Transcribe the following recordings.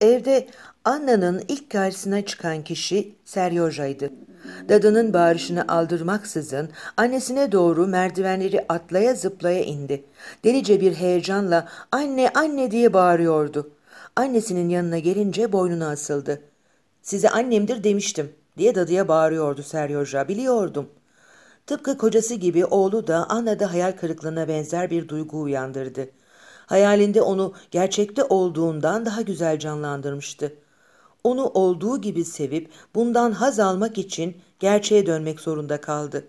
Evde Anna'nın ilk karşısına çıkan kişi Seryorya'ydı. Dadının bağırışını aldırmaksızın annesine doğru merdivenleri atlaya zıplaya indi. Delice bir heyecanla anne anne diye bağırıyordu. Annesinin yanına gelince boynuna asıldı. Size annemdir demiştim diye dadıya bağırıyordu Seryorja biliyordum. Tıpkı kocası gibi oğlu da Anna'da hayal kırıklığına benzer bir duygu uyandırdı. Hayalinde onu gerçekte olduğundan daha güzel canlandırmıştı. Onu olduğu gibi sevip bundan haz almak için gerçeğe dönmek zorunda kaldı.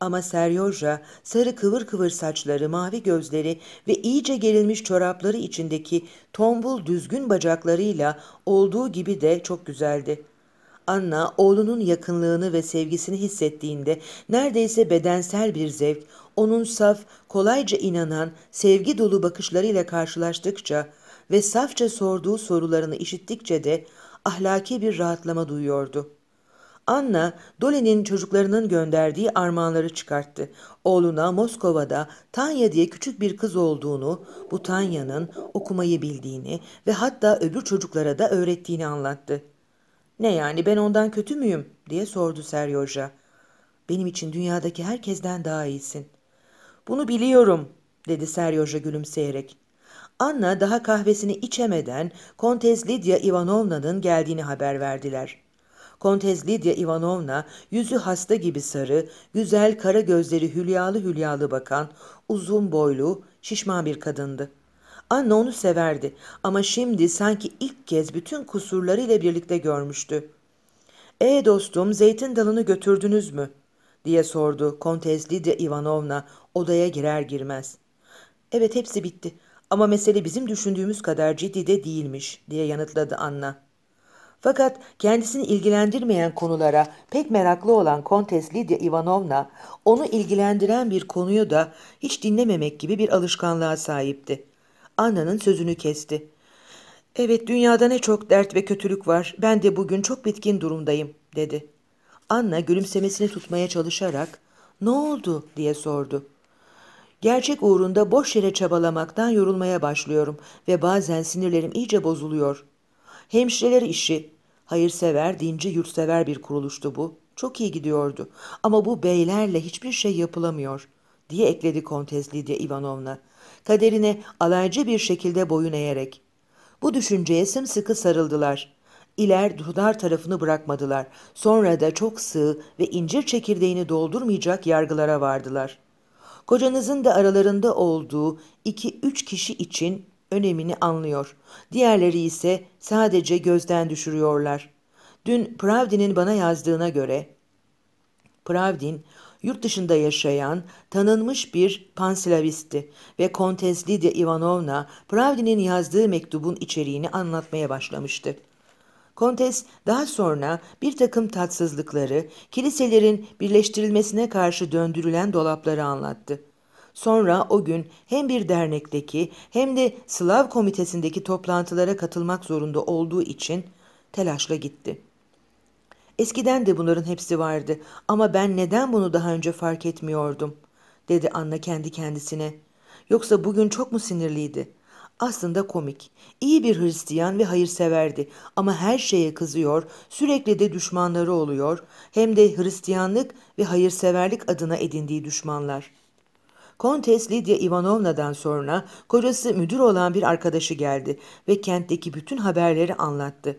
Ama Seryoja, sarı kıvır kıvır saçları, mavi gözleri ve iyice gerilmiş çorapları içindeki tombul düzgün bacaklarıyla olduğu gibi de çok güzeldi.'' Anna oğlunun yakınlığını ve sevgisini hissettiğinde neredeyse bedensel bir zevk, onun saf, kolayca inanan, sevgi dolu bakışlarıyla karşılaştıkça ve safça sorduğu sorularını işittikçe de ahlaki bir rahatlama duyuyordu. Anna, Dole'nin çocuklarının gönderdiği armağanları çıkarttı. Oğluna Moskova'da Tanya diye küçük bir kız olduğunu, bu Tanya'nın okumayı bildiğini ve hatta öbür çocuklara da öğrettiğini anlattı. ''Ne yani ben ondan kötü müyüm?'' diye sordu Seryoja. ''Benim için dünyadaki herkesten daha iyisin.'' Bunu biliyorum, dedi Seryoja gülümseyerek. Anna daha kahvesini içemeden Kontes Lidya Ivanovna'nın geldiğini haber verdiler. Kontes Lidya Ivanovna yüzü hasta gibi sarı, güzel kara gözleri hülyalı hülyalı bakan, uzun boylu, şişman bir kadındı. Anna onu severdi ama şimdi sanki ilk kez bütün kusurlarıyla birlikte görmüştü. ''E dostum zeytin dalını götürdünüz mü?'' diye sordu Kontes Lidya Ivanovna Odaya girer girmez. Evet hepsi bitti ama mesele bizim düşündüğümüz kadar ciddi de değilmiş diye yanıtladı Anna. Fakat kendisini ilgilendirmeyen konulara pek meraklı olan Kontes Lidya Ivanovna, onu ilgilendiren bir konuyu da hiç dinlememek gibi bir alışkanlığa sahipti. Anna'nın sözünü kesti. Evet dünyada ne çok dert ve kötülük var. Ben de bugün çok bitkin durumdayım dedi. Anna gülümsemesini tutmaya çalışarak ne oldu diye sordu. Gerçek uğrunda boş yere çabalamaktan yorulmaya başlıyorum ve bazen sinirlerim iyice bozuluyor. Hemşireler işi, hayırsever, dinci, yurtsever bir kuruluştu bu. Çok iyi gidiyordu ama bu beylerle hiçbir şey yapılamıyor diye ekledi Kontes Lidya Ivanovna, Kaderine alaycı bir şekilde boyun eğerek. Bu düşünceye sımsıkı sarıldılar. İler dudar tarafını bırakmadılar. Sonra da çok sığ ve incir çekirdeğini doldurmayacak yargılara vardılar.'' kocanızın da aralarında olduğu 2-3 kişi için önemini anlıyor. Diğerleri ise sadece gözden düşürüyorlar. Dün Pravdin'in bana yazdığına göre Pravdin yurt dışında yaşayan tanınmış bir panslavisti ve Kontes Lidia Ivanovna Pravdin'in yazdığı mektubun içeriğini anlatmaya başlamıştı. Kontes daha sonra bir takım tatsızlıkları, kiliselerin birleştirilmesine karşı döndürülen dolapları anlattı. Sonra o gün hem bir dernekteki hem de Slav komitesindeki toplantılara katılmak zorunda olduğu için telaşla gitti. Eskiden de bunların hepsi vardı ama ben neden bunu daha önce fark etmiyordum, dedi Anna kendi kendisine. Yoksa bugün çok mu sinirliydi? Aslında komik. İyi bir Hristiyan ve hayırseverdi ama her şeye kızıyor, sürekli de düşmanları oluyor, hem de Hristiyanlık ve hayırseverlik adına edindiği düşmanlar. Kontes Lidya Ivanovna'dan sonra kocası müdür olan bir arkadaşı geldi ve kentteki bütün haberleri anlattı.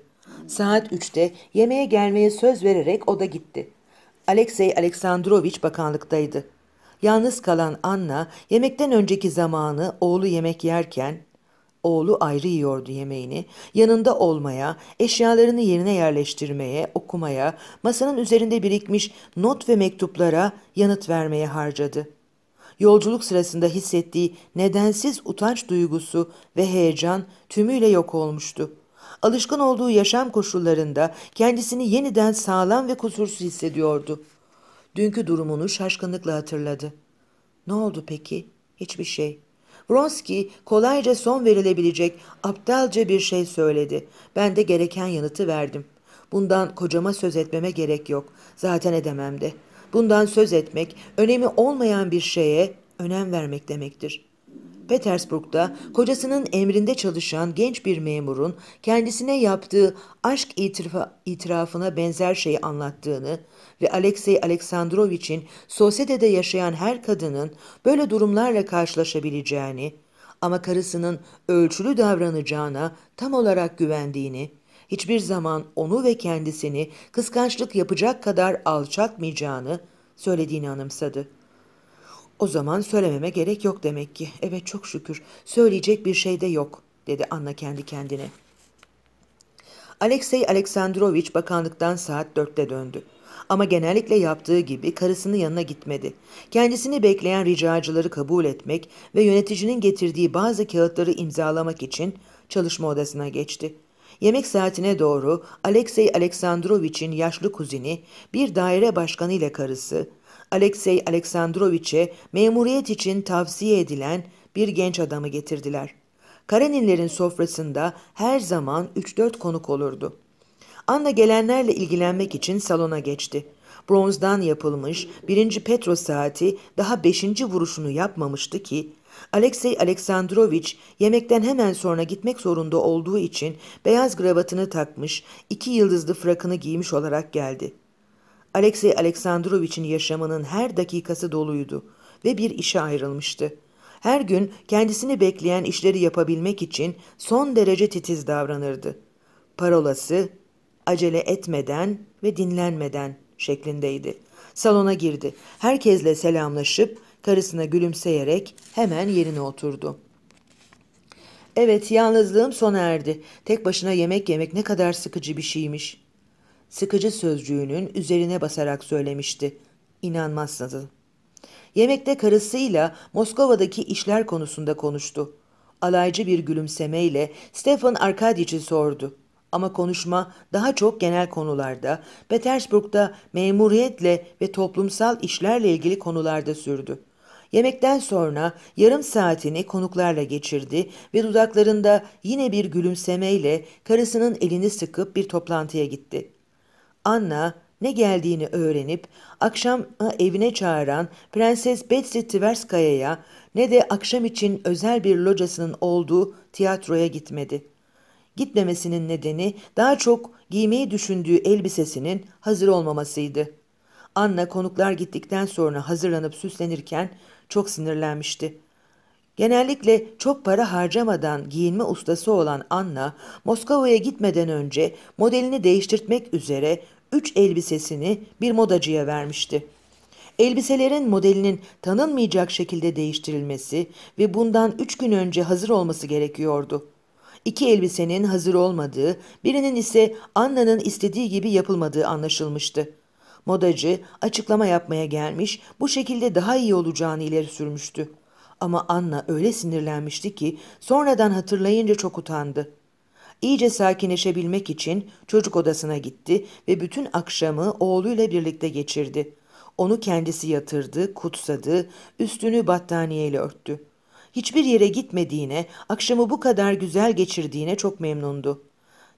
Saat 3'te yemeğe gelmeye söz vererek o da gitti. Alexey Aleksandrovich bakanlıktaydı. Yalnız kalan Anna yemekten önceki zamanı oğlu yemek yerken Oğlu ayrı yiyordu yemeğini, yanında olmaya, eşyalarını yerine yerleştirmeye, okumaya, masanın üzerinde birikmiş not ve mektuplara yanıt vermeye harcadı. Yolculuk sırasında hissettiği nedensiz utanç duygusu ve heyecan tümüyle yok olmuştu. Alışkın olduğu yaşam koşullarında kendisini yeniden sağlam ve kusursuz hissediyordu. Dünkü durumunu şaşkınlıkla hatırladı. Ne oldu peki? Hiçbir şey.'' Bronski kolayca son verilebilecek aptalca bir şey söyledi. Ben de gereken yanıtı verdim. Bundan kocama söz etmeme gerek yok. Zaten edemem de. Bundan söz etmek önemi olmayan bir şeye önem vermek demektir. Petersburg'da kocasının emrinde çalışan genç bir memurun kendisine yaptığı aşk itirafa, itirafına benzer şeyi anlattığını ve Alexey Aleksandrovich'in sosyetede yaşayan her kadının böyle durumlarla karşılaşabileceğini ama karısının ölçülü davranacağına tam olarak güvendiğini, hiçbir zaman onu ve kendisini kıskançlık yapacak kadar alçaltmayacağını söylediğini anımsadı.'' O zaman söylememe gerek yok demek ki. Evet çok şükür. Söyleyecek bir şey de yok dedi Anna kendi kendine. Alexey Aleksandrovich bakanlıktan saat dörtte döndü. Ama genellikle yaptığı gibi karısının yanına gitmedi. Kendisini bekleyen ricacıları kabul etmek ve yöneticinin getirdiği bazı kağıtları imzalamak için çalışma odasına geçti. Yemek saatine doğru Alexey Aleksandrovich'in yaşlı kuzini, bir daire başkanı ile karısı, Alexey Aleksandroviç'e memuriyet için tavsiye edilen bir genç adamı getirdiler. Kareninlerin sofrasında her zaman 3-4 konuk olurdu. Anna gelenlerle ilgilenmek için salona geçti. Bronzdan yapılmış birinci Petro saati daha beşinci vuruşunu yapmamıştı ki Alexey Aleksandroviç yemekten hemen sonra gitmek zorunda olduğu için beyaz gravatını takmış, iki yıldızlı frakını giymiş olarak geldi. Alexey Aleksandrovich'in yaşamının her dakikası doluydu ve bir işe ayrılmıştı. Her gün kendisini bekleyen işleri yapabilmek için son derece titiz davranırdı. Parolası acele etmeden ve dinlenmeden şeklindeydi. Salona girdi. Herkesle selamlaşıp karısına gülümseyerek hemen yerine oturdu. Evet, yalnızlığım sona erdi. Tek başına yemek yemek ne kadar sıkıcı bir şeymiş sıkıcı sözcüğünün üzerine basarak söylemişti. İnanmazsınız. Yemekte karısıyla Moskova'daki işler konusunda konuştu. Alaycı bir gülümsemeyle Stefan Arkadiç'i sordu. Ama konuşma daha çok genel konularda, Petersburg'da memuriyetle ve toplumsal işlerle ilgili konularda sürdü. Yemekten sonra yarım saatini konuklarla geçirdi ve dudaklarında yine bir gülümsemeyle karısının elini sıkıp bir toplantıya gitti.'' Anna ne geldiğini öğrenip akşam evine çağıran Prenses Betsy Tverskaya'ya ne de akşam için özel bir locasının olduğu tiyatroya gitmedi. Gitmemesinin nedeni daha çok giymeyi düşündüğü elbisesinin hazır olmamasıydı. Anna konuklar gittikten sonra hazırlanıp süslenirken çok sinirlenmişti. Genellikle çok para harcamadan giyinme ustası olan Anna, Moskova'ya gitmeden önce modelini değiştirtmek üzere 3 elbisesini bir modacıya vermişti. Elbiselerin modelinin tanınmayacak şekilde değiştirilmesi ve bundan 3 gün önce hazır olması gerekiyordu. İki elbisenin hazır olmadığı, birinin ise Anna'nın istediği gibi yapılmadığı anlaşılmıştı. Modacı açıklama yapmaya gelmiş, bu şekilde daha iyi olacağını ileri sürmüştü. Ama Anna öyle sinirlenmişti ki sonradan hatırlayınca çok utandı. İyice sakinleşebilmek için çocuk odasına gitti ve bütün akşamı oğluyla birlikte geçirdi. Onu kendisi yatırdı, kutsadı, üstünü battaniyeyle örttü. Hiçbir yere gitmediğine, akşamı bu kadar güzel geçirdiğine çok memnundu.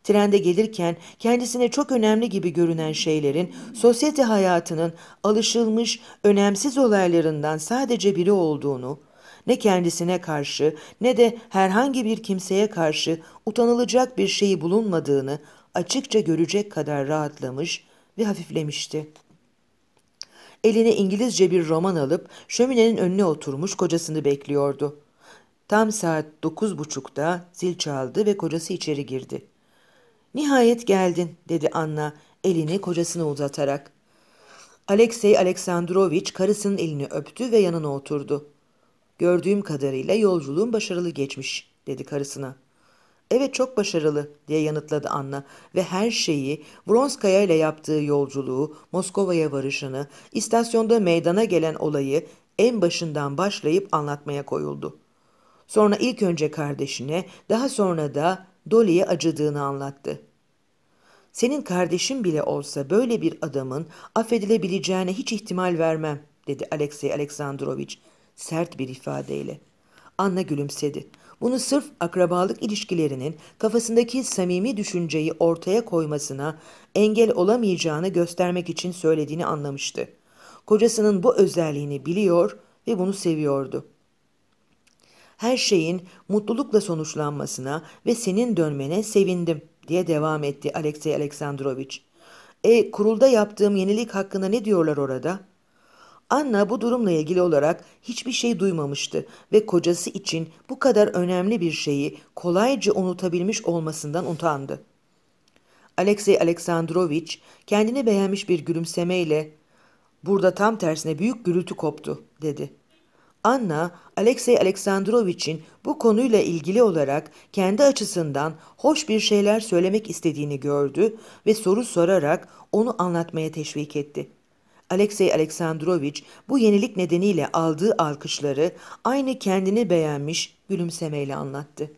Trende gelirken kendisine çok önemli gibi görünen şeylerin, sosyete hayatının alışılmış önemsiz olaylarından sadece biri olduğunu, ne kendisine karşı ne de herhangi bir kimseye karşı utanılacak bir şeyi bulunmadığını açıkça görecek kadar rahatlamış ve hafiflemişti. Eline İngilizce bir roman alıp şöminenin önüne oturmuş kocasını bekliyordu. Tam saat dokuz buçukta zil çaldı ve kocası içeri girdi. ''Nihayet geldin'' dedi Anna elini kocasına uzatarak. Alexey Aleksandrovich karısının elini öptü ve yanına oturdu. Gördüğüm kadarıyla yolculuğun başarılı geçmiş, dedi karısına. Evet çok başarılı diye yanıtladı Anna ve her şeyi Vronskaya ile yaptığı yolculuğu, Moskova'ya varışını, istasyonda meydana gelen olayı en başından başlayıp anlatmaya koyuldu. Sonra ilk önce kardeşine, daha sonra da Dolly'e acıdığını anlattı. Senin kardeşin bile olsa böyle bir adamın affedilebileceğine hiç ihtimal vermem, dedi Alexey Aleksandrovich sert bir ifadeyle. Anna gülümsedi. Bunu sırf akrabalık ilişkilerinin kafasındaki samimi düşünceyi ortaya koymasına engel olamayacağını göstermek için söylediğini anlamıştı. Kocasının bu özelliğini biliyor ve bunu seviyordu. Her şeyin mutlulukla sonuçlanmasına ve senin dönmene sevindim diye devam etti Alexey Aleksandrovich. E kurulda yaptığım yenilik hakkında ne diyorlar orada?'' Anna bu durumla ilgili olarak hiçbir şey duymamıştı ve kocası için bu kadar önemli bir şeyi kolayca unutabilmiş olmasından utandı. Alexey Aleksandrovich kendini beğenmiş bir gülümsemeyle ''Burada tam tersine büyük gürültü koptu.'' dedi. Anna, Alexey Aleksandrovich'in bu konuyla ilgili olarak kendi açısından hoş bir şeyler söylemek istediğini gördü ve soru sorarak onu anlatmaya teşvik etti.'' Alexey Aleksandrovich bu yenilik nedeniyle aldığı alkışları aynı kendini beğenmiş gülümsemeyle anlattı.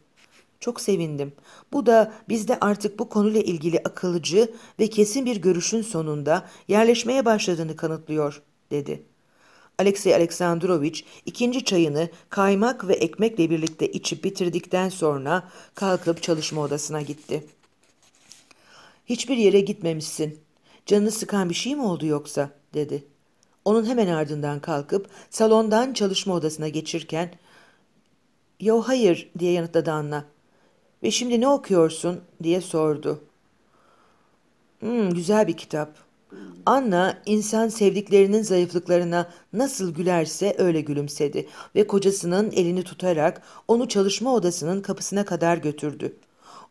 Çok sevindim. Bu da bizde artık bu konuyla ilgili akılcı ve kesin bir görüşün sonunda yerleşmeye başladığını kanıtlıyor, dedi. Alexey Aleksandrovich ikinci çayını kaymak ve ekmekle birlikte içip bitirdikten sonra kalkıp çalışma odasına gitti. Hiçbir yere gitmemişsin. Canını sıkan bir şey mi oldu yoksa?'' dedi. Onun hemen ardından kalkıp salondan çalışma odasına geçirken ''Yo hayır'' diye yanıtladı Anna. ''Ve şimdi ne okuyorsun?'' diye sordu. Hmm, güzel bir kitap. Anna insan sevdiklerinin zayıflıklarına nasıl gülerse öyle gülümsedi ve kocasının elini tutarak onu çalışma odasının kapısına kadar götürdü.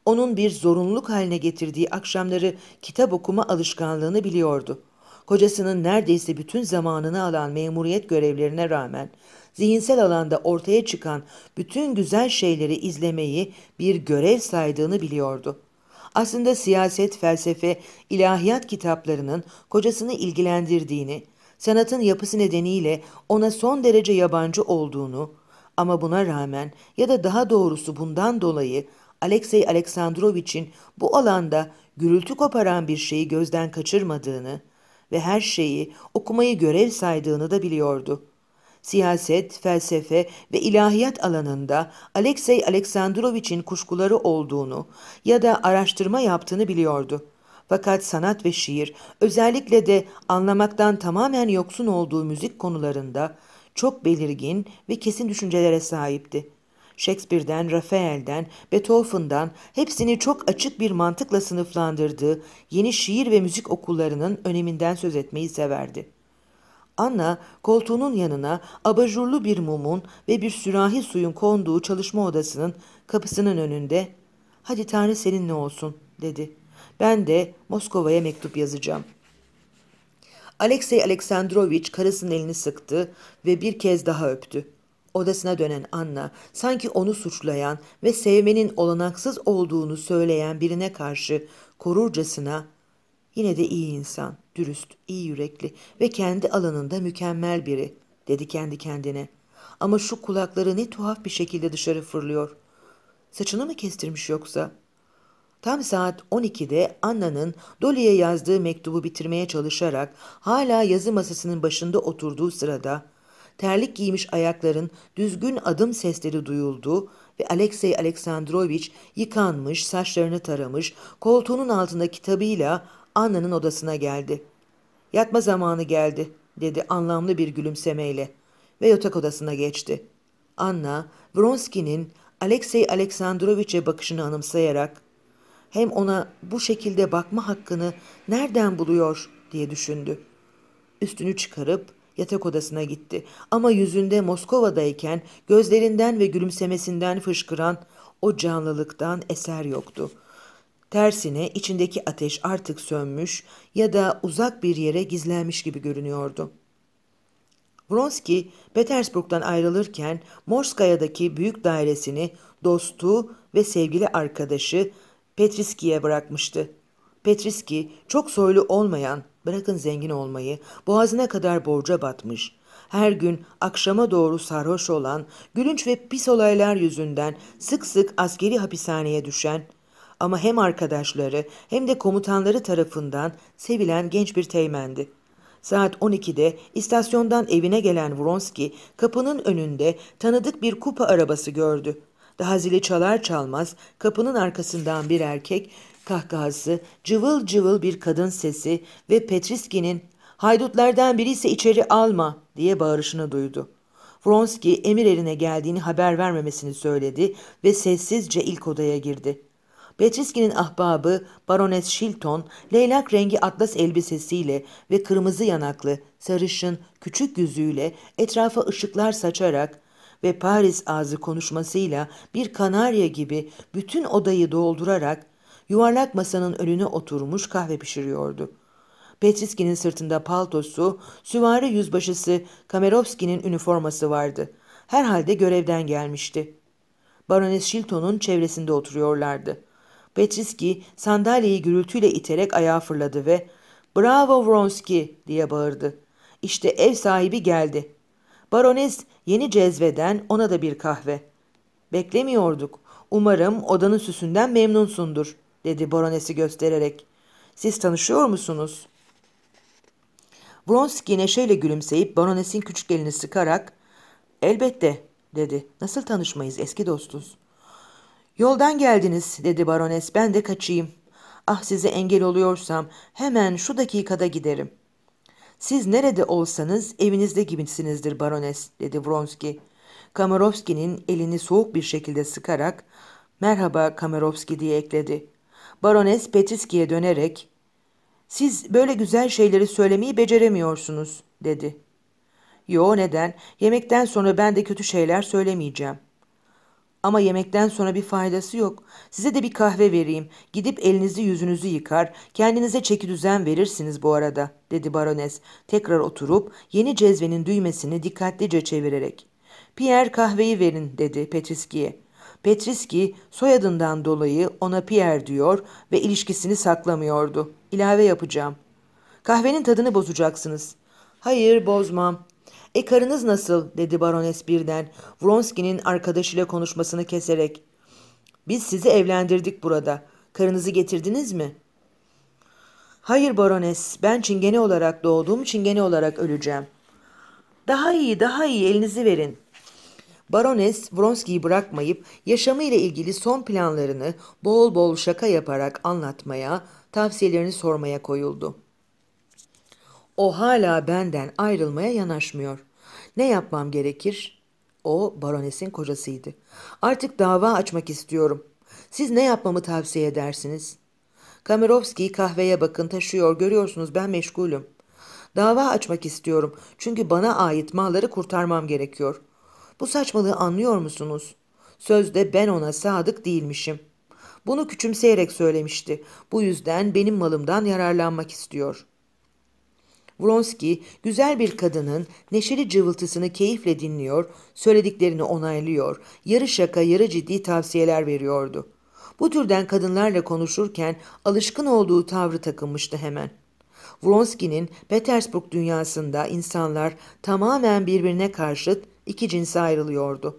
Onun bir zorunluluk haline getirdiği akşamları kitap okuma alışkanlığını biliyordu kocasının neredeyse bütün zamanını alan memuriyet görevlerine rağmen zihinsel alanda ortaya çıkan bütün güzel şeyleri izlemeyi bir görev saydığını biliyordu. Aslında siyaset, felsefe, ilahiyat kitaplarının kocasını ilgilendirdiğini, sanatın yapısı nedeniyle ona son derece yabancı olduğunu ama buna rağmen ya da daha doğrusu bundan dolayı Alexey Aleksandroviç'in bu alanda gürültü koparan bir şeyi gözden kaçırmadığını, ve her şeyi okumayı görev saydığını da biliyordu. Siyaset, felsefe ve ilahiyat alanında Alexey Aleksandroviç'in kuşkuları olduğunu ya da araştırma yaptığını biliyordu. Fakat sanat ve şiir, özellikle de anlamaktan tamamen yoksun olduğu müzik konularında çok belirgin ve kesin düşüncelere sahipti. Shakespeare'den, Rafael'den, Beethoven'dan hepsini çok açık bir mantıkla sınıflandırdığı yeni şiir ve müzik okullarının öneminden söz etmeyi severdi. Anna koltuğunun yanına abajurlu bir mumun ve bir sürahi suyun konduğu çalışma odasının kapısının önünde ''Hadi Tanrı seninle olsun'' dedi. ''Ben de Moskova'ya mektup yazacağım.'' Alexey Aleksandrovich karısının elini sıktı ve bir kez daha öptü. Odasına dönen Anna sanki onu suçlayan ve sevmenin olanaksız olduğunu söyleyen birine karşı korurcasına yine de iyi insan, dürüst, iyi yürekli ve kendi alanında mükemmel biri dedi kendi kendine. Ama şu kulakları ne tuhaf bir şekilde dışarı fırlıyor. Saçını mı kestirmiş yoksa? Tam saat 12'de Anna'nın Dolly'e yazdığı mektubu bitirmeye çalışarak hala yazı masasının başında oturduğu sırada terlik giymiş ayakların düzgün adım sesleri duyuldu ve Alexey Aleksandrovich yıkanmış, saçlarını taramış, koltuğunun altında kitabıyla Anna'nın odasına geldi. Yatma zamanı geldi dedi anlamlı bir gülümsemeyle ve yatak odasına geçti. Anna, Vronski'nin Alexey Aleksandroviç'e bakışını anımsayarak hem ona bu şekilde bakma hakkını nereden buluyor diye düşündü. Üstünü çıkarıp Yatak odasına gitti ama yüzünde Moskova'dayken gözlerinden ve gülümsemesinden fışkıran o canlılıktan eser yoktu. Tersine içindeki ateş artık sönmüş ya da uzak bir yere gizlenmiş gibi görünüyordu. Vronski, Petersburg'dan ayrılırken Morskaya'daki büyük dairesini dostu ve sevgili arkadaşı Petriski'ye bırakmıştı. Petriski çok soylu olmayan Bırakın zengin olmayı, boğazına kadar borca batmış. Her gün akşama doğru sarhoş olan, gülünç ve pis olaylar yüzünden sık sık askeri hapishaneye düşen ama hem arkadaşları hem de komutanları tarafından sevilen genç bir teğmendi. Saat 12'de istasyondan evine gelen Vronski kapının önünde tanıdık bir kupa arabası gördü. Daha zili çalar çalmaz kapının arkasından bir erkek kahkahası, cıvıl cıvıl bir kadın sesi ve Petriski'nin ''Haydutlardan biri ise içeri alma'' diye bağırışını duydu. Vronski emir eline geldiğini haber vermemesini söyledi ve sessizce ilk odaya girdi. Petriski'nin ahbabı Barones Shilton, leylak rengi atlas elbisesiyle ve kırmızı yanaklı, sarışın, küçük yüzüyle etrafa ışıklar saçarak ve Paris ağzı konuşmasıyla bir kanarya gibi bütün odayı doldurarak yuvarlak masanın önüne oturmuş kahve pişiriyordu. Petriski'nin sırtında paltosu, süvari yüzbaşısı Kamerovski'nin üniforması vardı. Herhalde görevden gelmişti. Baroness Shilton'un çevresinde oturuyorlardı. Petriski sandalyeyi gürültüyle iterek ayağa fırladı ve ''Bravo Vronski!'' diye bağırdı. İşte ev sahibi geldi. Baroness yeni cezveden ona da bir kahve. Beklemiyorduk. Umarım odanın süsünden memnunsundur dedi baronesi göstererek. Siz tanışıyor musunuz? Bronski neşeyle gülümseyip baronesin küçük elini sıkarak elbette dedi. Nasıl tanışmayız eski dostuz. Yoldan geldiniz dedi barones ben de kaçayım. Ah size engel oluyorsam hemen şu dakikada giderim. Siz nerede olsanız evinizde gibisinizdir barones dedi Vronski. Kamerovski'nin elini soğuk bir şekilde sıkarak merhaba Kamerovski diye ekledi. Barones Petriski'ye dönerek ''Siz böyle güzel şeyleri söylemeyi beceremiyorsunuz.'' dedi. ''Yo neden? Yemekten sonra ben de kötü şeyler söylemeyeceğim.'' Ama yemekten sonra bir faydası yok. Size de bir kahve vereyim. Gidip elinizi yüzünüzü yıkar, kendinize çeki düzen verirsiniz bu arada, dedi barones. Tekrar oturup yeni cezvenin düğmesini dikkatlice çevirerek. Pierre kahveyi verin, dedi Petriski'ye. Petriski soyadından dolayı ona Pierre diyor ve ilişkisini saklamıyordu. İlave yapacağım. Kahvenin tadını bozacaksınız. Hayır bozmam. E karınız nasıl dedi barones birden Vronski'nin arkadaşıyla konuşmasını keserek. Biz sizi evlendirdik burada. Karınızı getirdiniz mi? Hayır barones ben çingene olarak doğduğum çingene olarak öleceğim. Daha iyi daha iyi elinizi verin. Barones Vronski'yi bırakmayıp yaşamı ile ilgili son planlarını bol bol şaka yaparak anlatmaya, tavsiyelerini sormaya koyuldu. O hala benden ayrılmaya yanaşmıyor. Ne yapmam gerekir? O baronesin kocasıydı. Artık dava açmak istiyorum. Siz ne yapmamı tavsiye edersiniz? Kamerovski kahveye bakın taşıyor görüyorsunuz ben meşgulüm. Dava açmak istiyorum çünkü bana ait malları kurtarmam gerekiyor. Bu saçmalığı anlıyor musunuz? Sözde ben ona sadık değilmişim. Bunu küçümseyerek söylemişti. Bu yüzden benim malımdan yararlanmak istiyor. Vronski güzel bir kadının neşeli cıvıltısını keyifle dinliyor, söylediklerini onaylıyor, yarı şaka yarı ciddi tavsiyeler veriyordu. Bu türden kadınlarla konuşurken alışkın olduğu tavrı takınmıştı hemen. Vronski'nin Petersburg dünyasında insanlar tamamen birbirine karşıt iki cinse ayrılıyordu.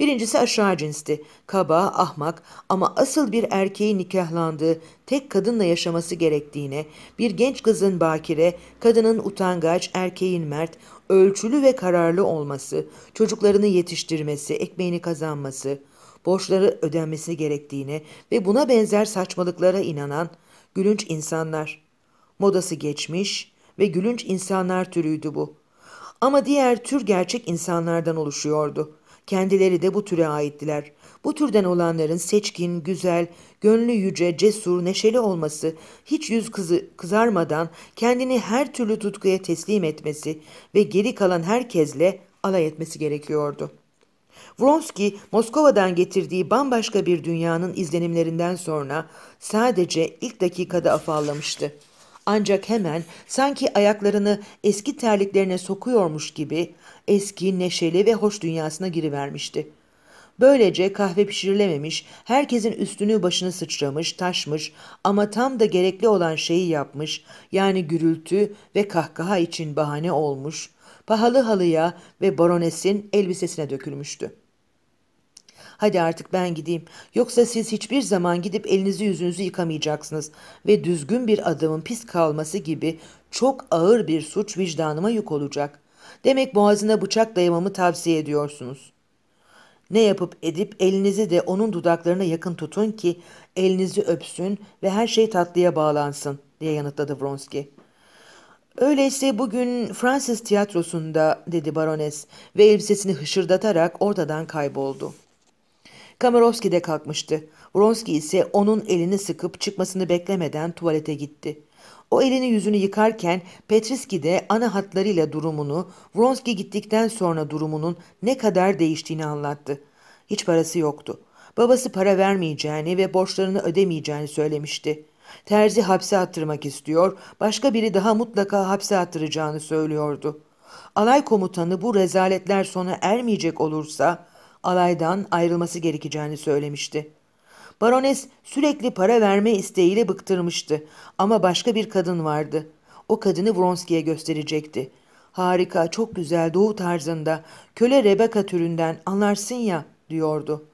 Birincisi aşağı cinsti. Kaba, ahmak ama asıl bir erkeğin nikahlandığı, tek kadınla yaşaması gerektiğine, bir genç kızın bakire, kadının utangaç, erkeğin mert, ölçülü ve kararlı olması, çocuklarını yetiştirmesi, ekmeğini kazanması, borçları ödenmesi gerektiğine ve buna benzer saçmalıklara inanan gülünç insanlar. Modası geçmiş ve gülünç insanlar türüydü bu. Ama diğer tür gerçek insanlardan oluşuyordu. Kendileri de bu türe aittiler. Bu türden olanların seçkin, güzel, gönlü yüce, cesur, neşeli olması, hiç yüz kızı kızarmadan kendini her türlü tutkuya teslim etmesi ve geri kalan herkesle alay etmesi gerekiyordu. Vronsky, Moskova'dan getirdiği bambaşka bir dünyanın izlenimlerinden sonra sadece ilk dakikada afallamıştı. Ancak hemen sanki ayaklarını eski terliklerine sokuyormuş gibi eski neşeli ve hoş dünyasına girivermişti. Böylece kahve pişirilememiş, herkesin üstünü başını sıçramış, taşmış ama tam da gerekli olan şeyi yapmış, yani gürültü ve kahkaha için bahane olmuş, pahalı halıya ve baronesin elbisesine dökülmüştü. Hadi artık ben gideyim. Yoksa siz hiçbir zaman gidip elinizi yüzünüzü yıkamayacaksınız. Ve düzgün bir adamın pis kalması gibi çok ağır bir suç vicdanıma yük olacak. Demek boğazına bıçak dayamamı tavsiye ediyorsunuz. Ne yapıp edip elinizi de onun dudaklarına yakın tutun ki elinizi öpsün ve her şey tatlıya bağlansın diye yanıtladı Vronski. Öyleyse bugün Fransız tiyatrosunda dedi barones ve elbisesini hışırdatarak ortadan kayboldu. Kamerovski de kalkmıştı. Vronski ise onun elini sıkıp çıkmasını beklemeden tuvalete gitti. O elini yüzünü yıkarken Petriski de ana hatlarıyla durumunu, Vronski gittikten sonra durumunun ne kadar değiştiğini anlattı. Hiç parası yoktu. Babası para vermeyeceğini ve borçlarını ödemeyeceğini söylemişti. Terzi hapse attırmak istiyor, başka biri daha mutlaka hapse attıracağını söylüyordu. Alay komutanı bu rezaletler sona ermeyecek olursa alaydan ayrılması gerekeceğini söylemişti. Barones sürekli para verme isteğiyle bıktırmıştı ama başka bir kadın vardı. O kadını Vronski'ye gösterecekti. Harika, çok güzel, doğu tarzında, köle Rebecca türünden, anlarsın ya, diyordu.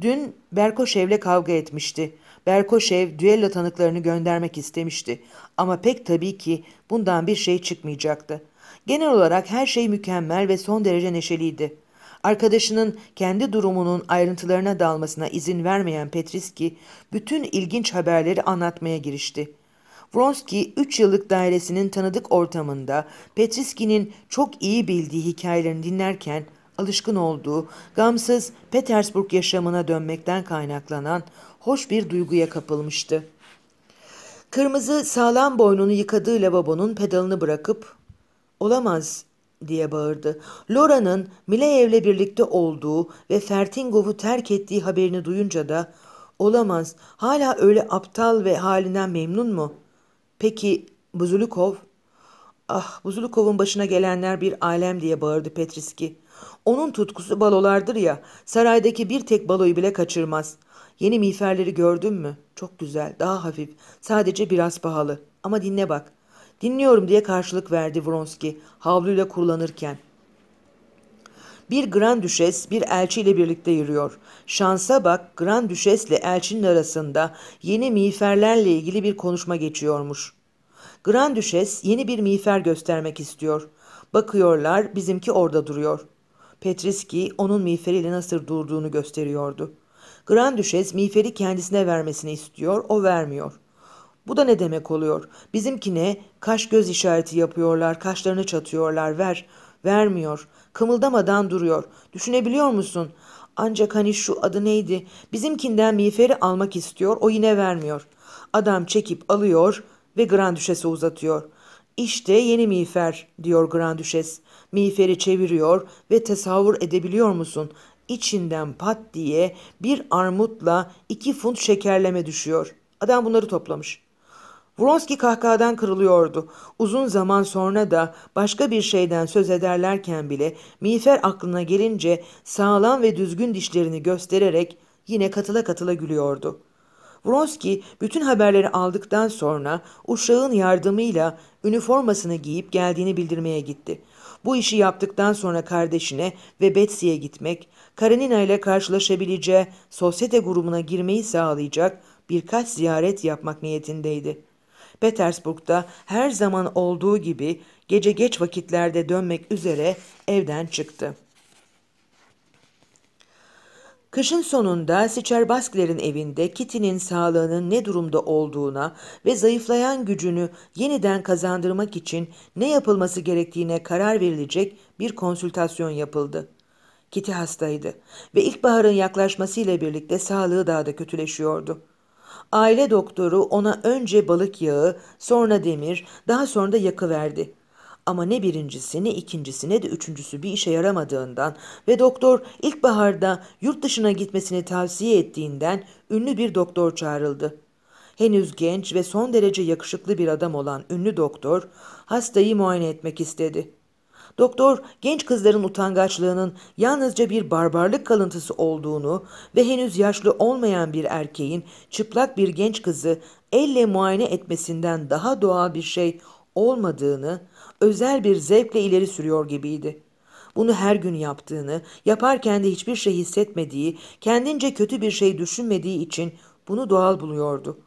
Dün Berkoşev'le kavga etmişti. Berkoşev düello tanıklarını göndermek istemişti. Ama pek tabii ki bundan bir şey çıkmayacaktı. Genel olarak her şey mükemmel ve son derece neşeliydi. Arkadaşının kendi durumunun ayrıntılarına dalmasına izin vermeyen Petriski bütün ilginç haberleri anlatmaya girişti. Vronsky 3 yıllık dairesinin tanıdık ortamında Petriski'nin çok iyi bildiği hikayelerini dinlerken alışkın olduğu gamsız Petersburg yaşamına dönmekten kaynaklanan hoş bir duyguya kapılmıştı. Kırmızı sağlam boynunu yıkadığı lavabonun pedalını bırakıp ''Olamaz, diye bağırdı. Lora'nın Mileyev'le birlikte olduğu ve Fertingov'u terk ettiği haberini duyunca da olamaz hala öyle aptal ve halinden memnun mu? Peki Buzulukov? Ah Buzulukov'un başına gelenler bir alem diye bağırdı Petriski. Onun tutkusu balolardır ya saraydaki bir tek baloyu bile kaçırmaz. Yeni miğferleri gördün mü? Çok güzel, daha hafif, sadece biraz pahalı. Ama dinle bak.'' Dinliyorum diye karşılık verdi Vronski havluyla kurulanırken. Bir Grand Düşes bir elçiyle birlikte yürüyor. Şansa bak Grand ile elçinin arasında yeni miğferlerle ilgili bir konuşma geçiyormuş. Grand Düşes yeni bir miğfer göstermek istiyor. Bakıyorlar bizimki orada duruyor. Petriski onun miğferiyle nasıl durduğunu gösteriyordu. Grand Düşes miğferi kendisine vermesini istiyor, o vermiyor. Bu da ne demek oluyor? Bizimkine kaş göz işareti yapıyorlar, kaşlarını çatıyorlar, ver, vermiyor. Kımıldamadan duruyor. Düşünebiliyor musun? Ancak hani şu adı neydi? Bizimkinden miğferi almak istiyor, o yine vermiyor. Adam çekip alıyor ve Grand Düşes'e uzatıyor. İşte yeni miğfer, diyor Grand Düşes. Miğferi çeviriyor ve tesavvur edebiliyor musun? İçinden pat diye bir armutla iki funt şekerleme düşüyor. Adam bunları toplamış. Vronski kahkahadan kırılıyordu. Uzun zaman sonra da başka bir şeyden söz ederlerken bile Miğfer aklına gelince sağlam ve düzgün dişlerini göstererek yine katıla katıla gülüyordu. Vronski bütün haberleri aldıktan sonra uşağın yardımıyla üniformasını giyip geldiğini bildirmeye gitti. Bu işi yaptıktan sonra kardeşine ve Betsy'ye gitmek, Karenina ile karşılaşabileceği sosyete grubuna girmeyi sağlayacak birkaç ziyaret yapmak niyetindeydi. Petersburg'da her zaman olduğu gibi gece geç vakitlerde dönmek üzere evden çıktı. Kışın sonunda Siçerbaskler'in evinde Kitty'nin sağlığının ne durumda olduğuna ve zayıflayan gücünü yeniden kazandırmak için ne yapılması gerektiğine karar verilecek bir konsültasyon yapıldı. Kitty hastaydı ve ilkbaharın yaklaşmasıyla birlikte sağlığı daha da kötüleşiyordu. Aile doktoru ona önce balık yağı, sonra demir, daha sonra da yakı verdi. Ama ne birincisi ne ikincisi ne de üçüncüsü bir işe yaramadığından ve doktor ilkbaharda yurt dışına gitmesini tavsiye ettiğinden ünlü bir doktor çağrıldı. Henüz genç ve son derece yakışıklı bir adam olan ünlü doktor hastayı muayene etmek istedi.'' Doktor genç kızların utangaçlığının yalnızca bir barbarlık kalıntısı olduğunu ve henüz yaşlı olmayan bir erkeğin çıplak bir genç kızı elle muayene etmesinden daha doğal bir şey olmadığını özel bir zevkle ileri sürüyor gibiydi. Bunu her gün yaptığını, yaparken de hiçbir şey hissetmediği, kendince kötü bir şey düşünmediği için bunu doğal buluyordu.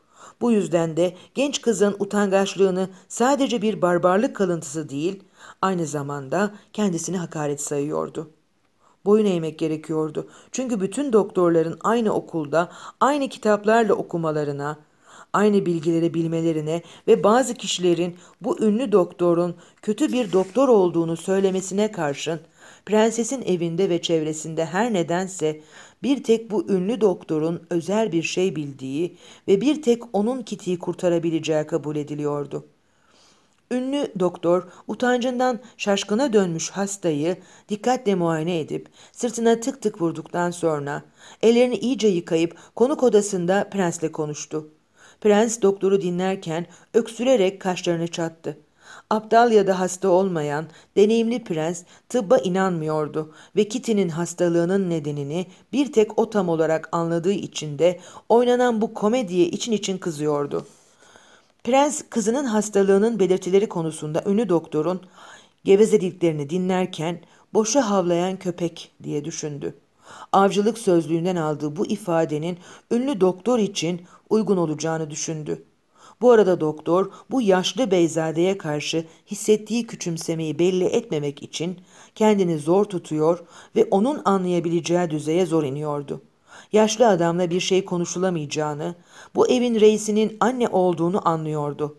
Bu yüzden de genç kızın utangaçlığını sadece bir barbarlık kalıntısı değil, aynı zamanda kendisini hakaret sayıyordu. Boyun eğmek gerekiyordu. Çünkü bütün doktorların aynı okulda, aynı kitaplarla okumalarına, aynı bilgileri bilmelerine ve bazı kişilerin bu ünlü doktorun kötü bir doktor olduğunu söylemesine karşın prensesin evinde ve çevresinde her nedense bir tek bu ünlü doktorun özel bir şey bildiği ve bir tek onun kitiyi kurtarabileceği kabul ediliyordu. Ünlü doktor utancından şaşkına dönmüş hastayı dikkatle muayene edip sırtına tık tık vurduktan sonra ellerini iyice yıkayıp konuk odasında prensle konuştu. Prens doktoru dinlerken öksürerek kaşlarını çattı. Aptal ya da hasta olmayan deneyimli prens tıbba inanmıyordu ve Kitty'nin hastalığının nedenini bir tek o tam olarak anladığı için de oynanan bu komediye için için kızıyordu.'' Prens kızının hastalığının belirtileri konusunda ünlü doktorun gevezeliklerini dinlerken boşa havlayan köpek diye düşündü. Avcılık sözlüğünden aldığı bu ifadenin ünlü doktor için uygun olacağını düşündü. Bu arada doktor bu yaşlı beyzadeye karşı hissettiği küçümsemeyi belli etmemek için kendini zor tutuyor ve onun anlayabileceği düzeye zor iniyordu.'' Yaşlı adamla bir şey konuşulamayacağını, bu evin reisinin anne olduğunu anlıyordu.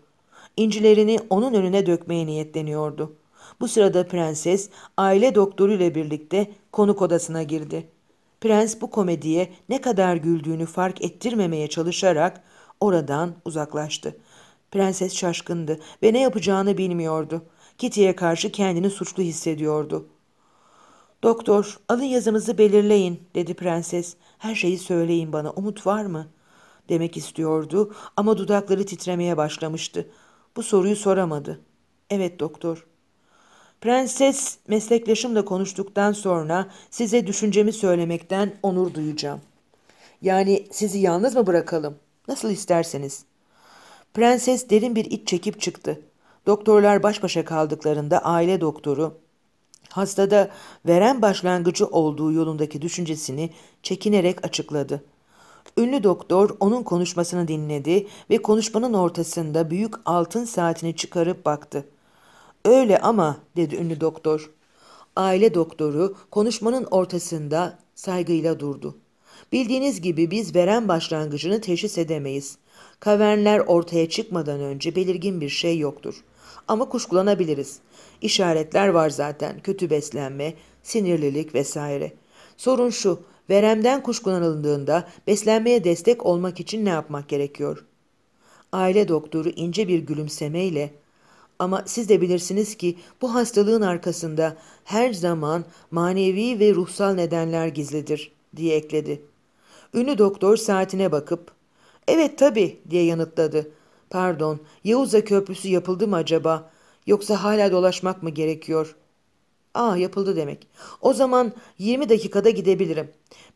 İncilerini onun önüne dökmeye niyetleniyordu. Bu sırada prenses aile doktoruyla birlikte konuk odasına girdi. Prens bu komediye ne kadar güldüğünü fark ettirmemeye çalışarak oradan uzaklaştı. Prenses şaşkındı ve ne yapacağını bilmiyordu. Kitty'ye karşı kendini suçlu hissediyordu. Doktor, alın yazımızı belirleyin, dedi prenses. Her şeyi söyleyin bana, umut var mı? Demek istiyordu ama dudakları titremeye başlamıştı. Bu soruyu soramadı. Evet doktor. Prenses meslektaşımla konuştuktan sonra size düşüncemi söylemekten onur duyacağım. Yani sizi yalnız mı bırakalım? Nasıl isterseniz. Prenses derin bir iç çekip çıktı. Doktorlar baş başa kaldıklarında aile doktoru hastada veren başlangıcı olduğu yolundaki düşüncesini çekinerek açıkladı. Ünlü doktor onun konuşmasını dinledi ve konuşmanın ortasında büyük altın saatini çıkarıp baktı. Öyle ama dedi ünlü doktor. Aile doktoru konuşmanın ortasında saygıyla durdu. Bildiğiniz gibi biz veren başlangıcını teşhis edemeyiz. Kavernler ortaya çıkmadan önce belirgin bir şey yoktur. Ama kuşkulanabiliriz. İşaretler var zaten. Kötü beslenme, sinirlilik vesaire. Sorun şu, veremden kuşkulanıldığında beslenmeye destek olmak için ne yapmak gerekiyor? Aile doktoru ince bir gülümsemeyle ama siz de bilirsiniz ki bu hastalığın arkasında her zaman manevi ve ruhsal nedenler gizlidir diye ekledi. Ünlü doktor saatine bakıp evet tabii diye yanıtladı. Pardon Yavuz'a köprüsü yapıldı mı acaba? Yoksa hala dolaşmak mı gerekiyor? Aa yapıldı demek. O zaman 20 dakikada gidebilirim.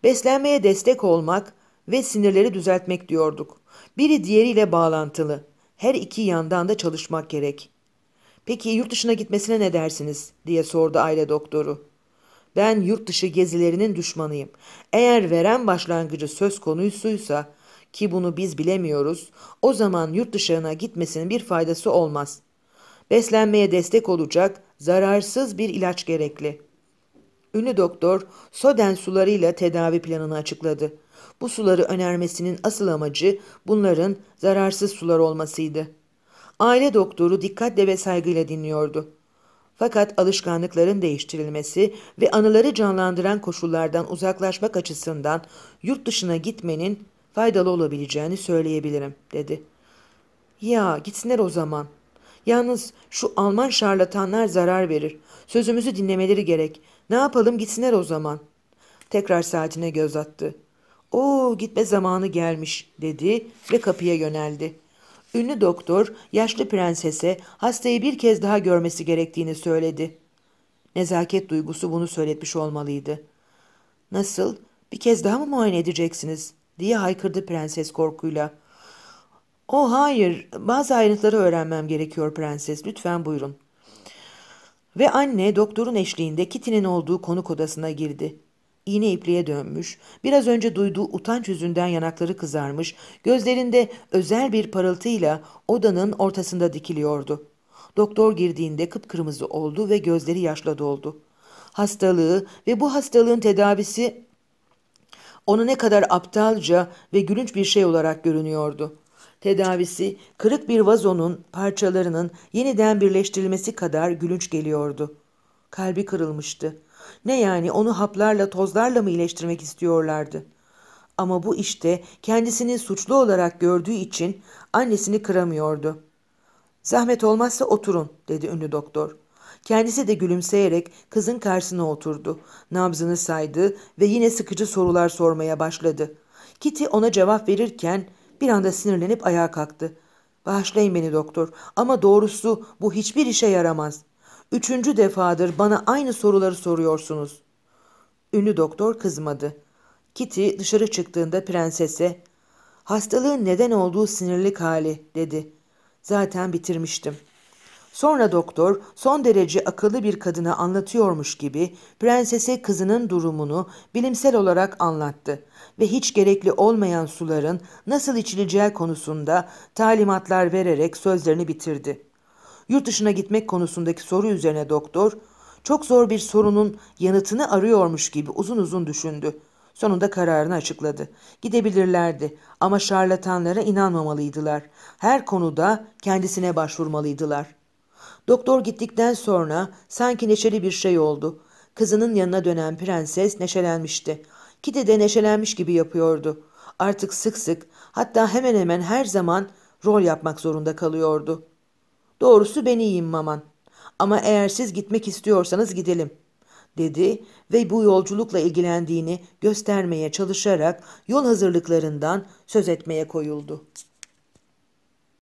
Beslenmeye destek olmak ve sinirleri düzeltmek diyorduk. Biri diğeriyle bağlantılı. Her iki yandan da çalışmak gerek. Peki yurt dışına gitmesine ne dersiniz diye sordu aile doktoru. Ben yurt dışı gezilerinin düşmanıyım. Eğer veren başlangıcı söz konusuysa ki bunu biz bilemiyoruz, o zaman yurt dışına gitmesinin bir faydası olmaz beslenmeye destek olacak zararsız bir ilaç gerekli. Ünlü doktor soden sularıyla tedavi planını açıkladı. Bu suları önermesinin asıl amacı bunların zararsız sular olmasıydı. Aile doktoru dikkatle ve saygıyla dinliyordu. Fakat alışkanlıkların değiştirilmesi ve anıları canlandıran koşullardan uzaklaşmak açısından yurt dışına gitmenin faydalı olabileceğini söyleyebilirim, dedi. Ya gitsinler o zaman, Yalnız şu Alman şarlatanlar zarar verir. Sözümüzü dinlemeleri gerek. Ne yapalım gitsinler o zaman. Tekrar saatine göz attı. Oo gitme zamanı gelmiş dedi ve kapıya yöneldi. Ünlü doktor yaşlı prensese hastayı bir kez daha görmesi gerektiğini söyledi. Nezaket duygusu bunu söyletmiş olmalıydı. Nasıl? Bir kez daha mı muayene edeceksiniz? diye haykırdı prenses korkuyla. O hayır, bazı ayrıntıları öğrenmem gerekiyor prenses, lütfen buyurun. Ve anne doktorun eşliğinde Kitty'nin olduğu konuk odasına girdi. İğne ipliğe dönmüş, biraz önce duyduğu utanç yüzünden yanakları kızarmış, gözlerinde özel bir parıltıyla odanın ortasında dikiliyordu. Doktor girdiğinde kıpkırmızı oldu ve gözleri yaşla doldu. Hastalığı ve bu hastalığın tedavisi onu ne kadar aptalca ve gülünç bir şey olarak görünüyordu. Tedavisi kırık bir vazonun parçalarının yeniden birleştirilmesi kadar gülünç geliyordu. Kalbi kırılmıştı. Ne yani onu haplarla tozlarla mı iyileştirmek istiyorlardı? Ama bu işte kendisini suçlu olarak gördüğü için annesini kıramıyordu. Zahmet olmazsa oturun dedi ünlü doktor. Kendisi de gülümseyerek kızın karşısına oturdu. Nabzını saydı ve yine sıkıcı sorular sormaya başladı. Kitty ona cevap verirken bir anda sinirlenip ayağa kalktı. Bağışlayın beni doktor ama doğrusu bu hiçbir işe yaramaz. Üçüncü defadır bana aynı soruları soruyorsunuz. Ünlü doktor kızmadı. Kitty dışarı çıktığında prensese ''Hastalığın neden olduğu sinirlik hali'' dedi. ''Zaten bitirmiştim.'' Sonra doktor son derece akıllı bir kadına anlatıyormuş gibi prensese kızının durumunu bilimsel olarak anlattı ve hiç gerekli olmayan suların nasıl içileceği konusunda talimatlar vererek sözlerini bitirdi. Yurt dışına gitmek konusundaki soru üzerine doktor çok zor bir sorunun yanıtını arıyormuş gibi uzun uzun düşündü. Sonunda kararını açıkladı. Gidebilirlerdi ama şarlatanlara inanmamalıydılar. Her konuda kendisine başvurmalıydılar. Doktor gittikten sonra sanki neşeli bir şey oldu. Kızının yanına dönen prenses neşelenmişti. Kite de neşelenmiş gibi yapıyordu. Artık sık sık hatta hemen hemen her zaman rol yapmak zorunda kalıyordu. Doğrusu ben iyiyim Maman. Ama eğer siz gitmek istiyorsanız gidelim dedi ve bu yolculukla ilgilendiğini göstermeye çalışarak yol hazırlıklarından söz etmeye koyuldu.